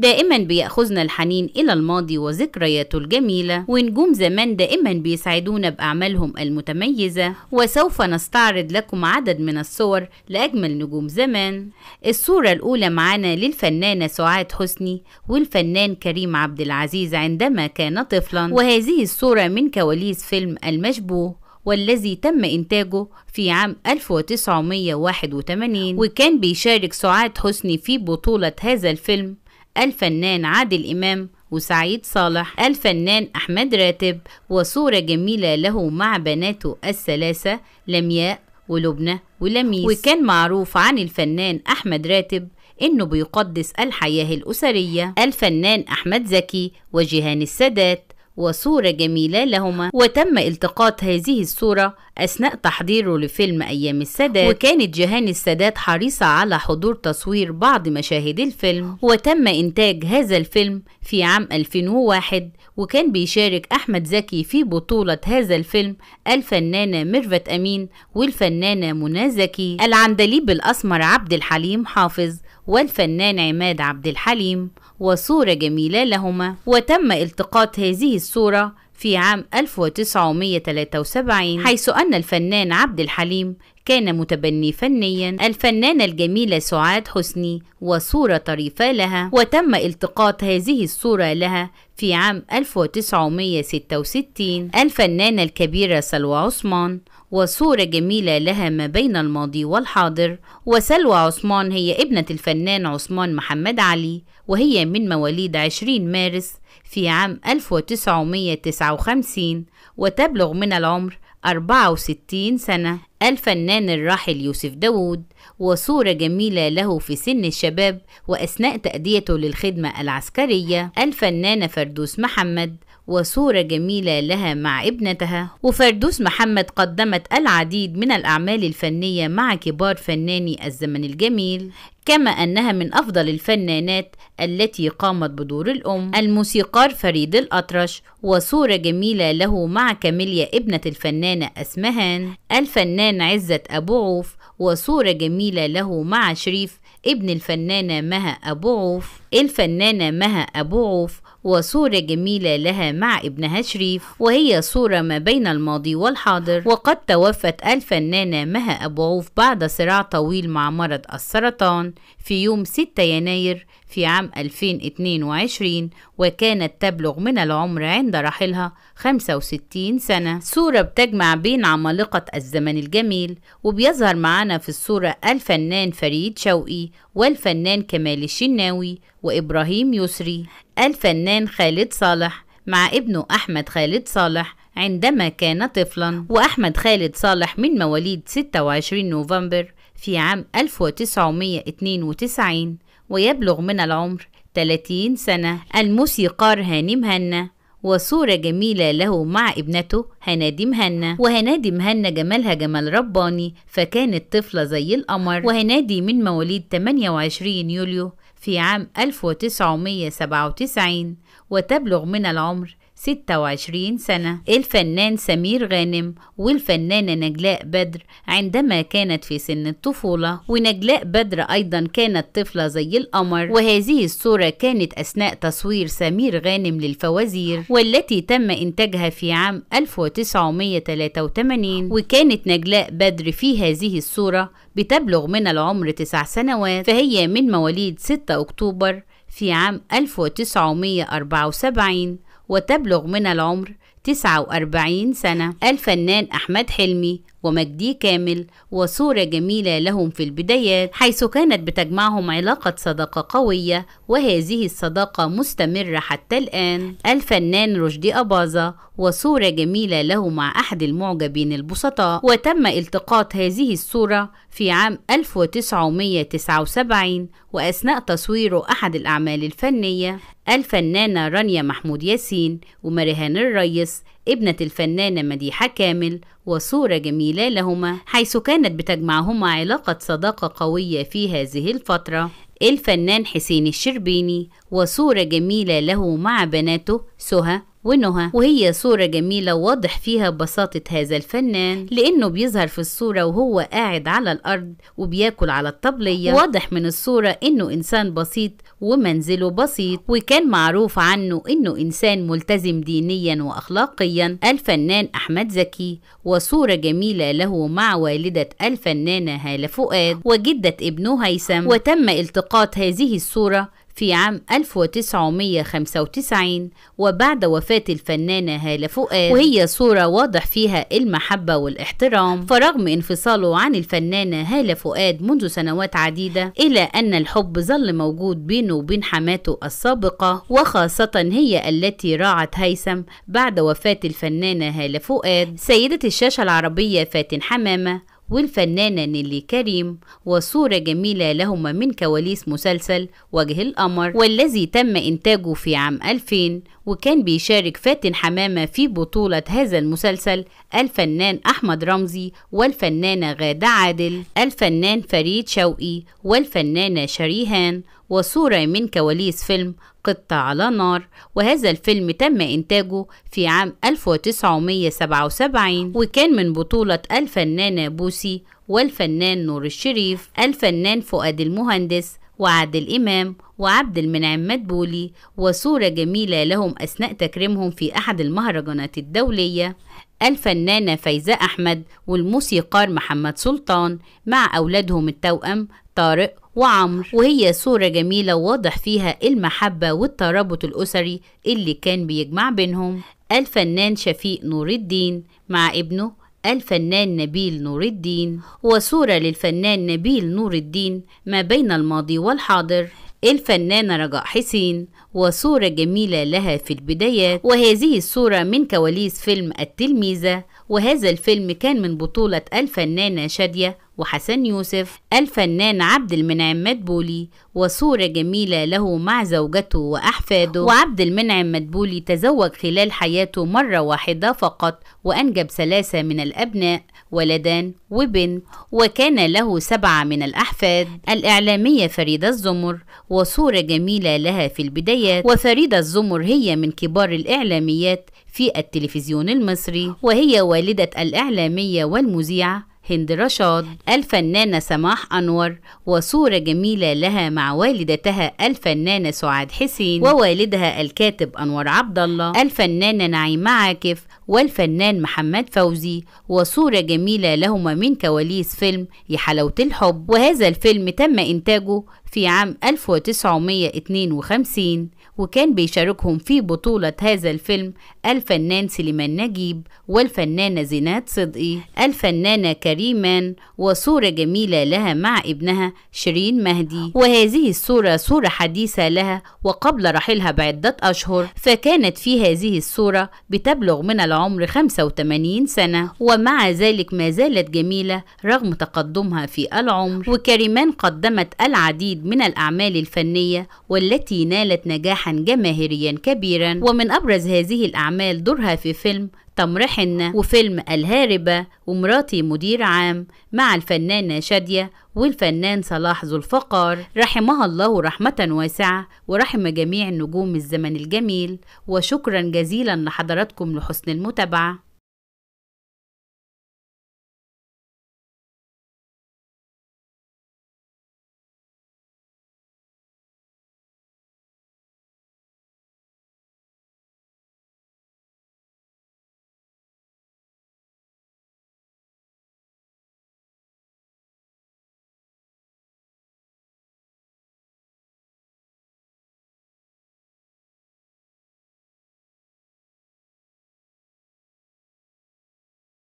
دائما بيأخذنا الحنين إلى الماضي وذكرياته الجميلة ونجوم زمان دائما بيسعدونا بأعمالهم المتميزة وسوف نستعرض لكم عدد من الصور لأجمل نجوم زمان الصورة الأولى معانا للفنانة سعاد حسني والفنان كريم عبد العزيز عندما كان طفلا وهذه الصورة من كواليس فيلم المشبوه والذي تم إنتاجه في عام 1981 وكان بيشارك سعاد حسني في بطولة هذا الفيلم الفنان عادل إمام وسعيد صالح الفنان أحمد راتب وصورة جميلة له مع بناته الثلاثة لمياء ولبنى ولميس وكان معروف عن الفنان أحمد راتب إنه بيقدس الحياة الأسرية الفنان أحمد زكي وجيهان السادات وصورة جميلة لهما وتم التقاط هذه الصورة أثناء تحضيره لفيلم أيام السادات وكانت جهان السادات حريصة على حضور تصوير بعض مشاهد الفيلم وتم إنتاج هذا الفيلم في عام 2001 وكان بيشارك أحمد زكي في بطولة هذا الفيلم الفنانة ميرفت أمين والفنانة منى زكي العندليب الأسمر عبد الحليم حافظ والفنان عماد عبد الحليم وصورة جميلة لهما وتم التقاط هذه الصورة في عام 1973 حيث أن الفنان عبد الحليم كان متبني فنيا الفنانة الجميلة سعاد حسني وصورة طريفة لها وتم التقاط هذه الصورة لها في عام 1966 الفنانة الكبيرة سلوى عثمان وصورة جميلة لها ما بين الماضي والحاضر وسلوى عثمان هي ابنة الفنان عثمان محمد علي وهي من مواليد 20 مارس في عام 1959 وتبلغ من العمر 64 سنة الفنان الراحل يوسف داوود وصورة جميلة له في سن الشباب وأثناء تأديته للخدمة العسكرية الفنانة فردوس محمد وصورة جميلة لها مع ابنتها وفردوس محمد قدمت العديد من الأعمال الفنية مع كبار فناني الزمن الجميل كما أنها من أفضل الفنانات التي قامت بدور الأم الموسيقار فريد الأطرش وصورة جميلة له مع كاميليا ابنة الفنانة أسمهان الفنان عزت أبو عوف وصورة جميلة له مع شريف ابن الفنانة مها أبو عوف الفنانة مها أبو عوف وصورة جميلة لها مع ابنها شريف وهي صورة ما بين الماضي والحاضر وقد توفت الفنانة مها أبو عوف بعد صراع طويل مع مرض السرطان في يوم 6 يناير في عام 2022 وكانت تبلغ من العمر عند رحيلها 65 سنة صورة بتجمع بين عمالقة الزمن الجميل وبيظهر معانا في الصورة الفنان فريد شوقي والفنان كمال الشناوي وإبراهيم يسري الفنان خالد صالح مع ابنه أحمد خالد صالح عندما كان طفلا وأحمد خالد صالح من مواليد 26 نوفمبر في عام 1992 ويبلغ من العمر 30 سنة الموسيقار هاني مهنا وصورة جميلة له مع ابنته هنادي مهنا وهنادي مهنا جمالها جمال رباني فكانت طفلة زي القمر وهنادي من مواليد 28 يوليو في عام 1997 وتبلغ من العمر 26 سنة الفنان سمير غانم والفنانة نجلاء بدر عندما كانت في سن الطفولة ونجلاء بدر أيضا كانت طفلة زي القمر وهذه الصورة كانت أثناء تصوير سمير غانم للفوازير والتي تم إنتاجها في عام 1983 وكانت نجلاء بدر في هذه الصورة بتبلغ من العمر 9 سنوات فهي من مواليد 6 أكتوبر في عام 1974 وتبلغ من العمر 49 سنة الفنان أحمد حلمي ومجدي كامل وصورة جميلة لهم في البدايات حيث كانت بتجمعهم علاقة صداقة قوية وهذه الصداقة مستمرة حتى الآن الفنان رشدي أباظة وصورة جميلة له مع أحد المعجبين البسطاء وتم التقاط هذه الصورة في عام 1979 وأثناء تصويره أحد الأعمال الفنية الفنانة رانيا محمود ياسين ومرهان الريس ابنة الفنانة مديحة كامل وصورة جميلة لهما حيث كانت بتجمعهما علاقة صداقة قوية في هذه الفترة الفنان حسين الشربيني وصورة جميلة له مع بناته سهى ونهى وهي صورة جميلة واضح فيها بساطة هذا الفنان لأنه بيظهر في الصورة وهو قاعد على الأرض وبياكل على الطبلية واضح من الصورة إنه إنسان بسيط ومنزله بسيط وكان معروف عنه إنه إنسان ملتزم دينيا وأخلاقيا الفنان أحمد زكي وصورة جميلة له مع والدة الفنانة هالة فؤاد وجدة ابنه هيثم وتم التقاط هذه الصورة في عام 1995 وبعد وفاة الفنانة هالة فؤاد وهي صورة واضح فيها المحبة والاحترام فرغم انفصاله عن الفنانة هالة فؤاد منذ سنوات عديدة إلا أن الحب ظل موجود بينه وبين حماته السابقة وخاصة هي التي راعت هيثم بعد وفاة الفنانة هالة فؤاد سيدة الشاشة العربية فاتن حمامة والفنانة نيلي كريم وصورة جميلة لهما من كواليس مسلسل وجه القمر والذي تم إنتاجه في عام 2000 وكان بيشارك فاتن حمامة في بطولة هذا المسلسل الفنان أحمد رمزي والفنانة غادة عادل الفنان فريد شوقي والفنانة شريهان وصورة من كواليس فيلم قطة على نار وهذا الفيلم تم إنتاجه في عام 1977 وكان من بطولة الفنانة بوسي والفنان نور الشريف الفنان فؤاد المهندس وعادل إمام وعبد المنعم مدبولي وصورة جميلة لهم أثناء تكريمهم في أحد المهرجانات الدولية الفنانة فايزة أحمد والموسيقار محمد سلطان مع أولادهم التوأم طارق وعمرو وهي صورة جميلة واضح فيها المحبة والترابط الأسري اللي كان بيجمع بينهم الفنان شفيق نور الدين مع ابنه الفنان نبيل نور الدين وصورة للفنان نبيل نور الدين ما بين الماضي والحاضر الفنانة رجاء حسين وصورة جميلة لها في البدايات وهذه الصورة من كواليس فيلم التلميذة وهذا الفيلم كان من بطولة الفنانة شادية وحسن يوسف الفنان عبد المنعم مدبولي وصورة جميلة له مع زوجته وأحفاده وعبد المنعم مدبولي تزوج خلال حياته مرة واحدة فقط وأنجب ثلاثة من الأبناء ولدان وبنت وكان له سبعة من الأحفاد الإعلامية فريدة الزمر وصورة جميلة لها في البدايات وفريدة الزمر هي من كبار الإعلاميات في التلفزيون المصري وهي والدة الإعلامية والمذيعة هند رشاد الفنانة سماح أنور وصورة جميلة لها مع والدتها الفنانة سعاد حسين ووالدها الكاتب أنور عبد الله الفنانة نعيمة عاكف والفنان محمد فوزي وصورة جميلة لهما من كواليس فيلم يا حلاوة الحب وهذا الفيلم تم إنتاجه في عام 1952 وكان بيشاركهم في بطولة هذا الفيلم الفنان سليمان نجيب والفنانة زينات صدقي الفنانة كريمان وصورة جميلة لها مع ابنها شيرين مهدي وهذه الصورة صورة حديثة لها وقبل رحيلها بعدة أشهر فكانت في هذه الصورة بتبلغ من العمر 85 سنة ومع ذلك ما زالت جميلة رغم تقدمها في العمر وكريمان قدمت العديد من الأعمال الفنية والتي نالت نجاحا جماهيريا كبيرا ومن أبرز هذه الأعمال دورها في فيلم حنة وفيلم الهاربة ومراتي مدير عام مع الفنانة شادية والفنان صلاح ذو الفقار رحمها الله رحمة واسعة ورحم جميع نجوم الزمن الجميل وشكرا جزيلا لحضراتكم لحسن المتابعة